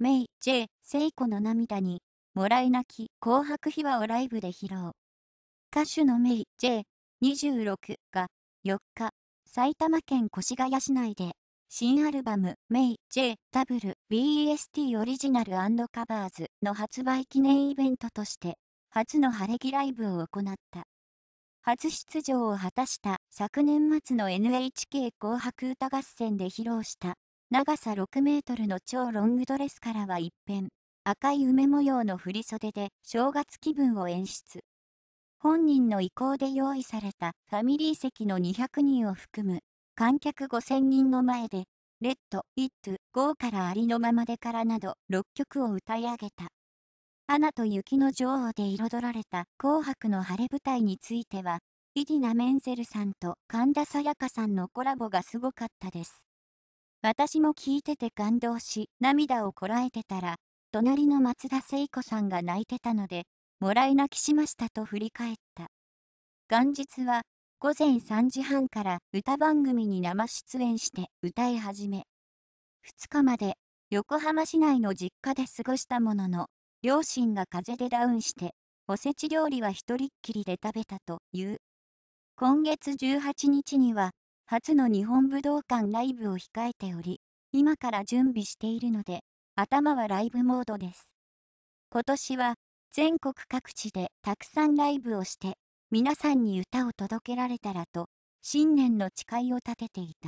メイ、ジェイ・セイコの涙に、もらい泣き、紅白秘話をライブで披露。歌手のメイ、ジイ・26が、4日、埼玉県越谷市内で、新アルバム、メイ、ジェイ・ブル・ BEST オリジナルカバーズの発売記念イベントとして、初の晴れ着ライブを行った。初出場を果たした昨年末の NHK 紅白歌合戦で披露した長さ6メートルの超ロングドレスからは一変、赤い梅模様の振袖で正月気分を演出。本人の意向で用意されたファミリー席の200人を含む観客5000人の前で、レッド、イット、ゴーからありのままでからなど6曲を歌い上げた。アナと雪の女王で彩られた紅白の晴れ舞台については、イディナ・メンゼルさんと神田沙也加さんのコラボがすごかったです。私も聞いてて感動し、涙をこらえてたら、隣の松田聖子さんが泣いてたので、もらい泣きしましたと振り返った。元日は、午前3時半から歌番組に生出演して歌い始め、2日まで横浜市内の実家で過ごしたものの、両親が風邪でダウンして、おせち料理は一人っきりで食べたという。今月18日には、初の日本武道館ライブを控えており、今から準備しているので、頭はライブモードです。今年は全国各地でたくさんライブをして、皆さんに歌を届けられたらと、新年の誓いを立てていた。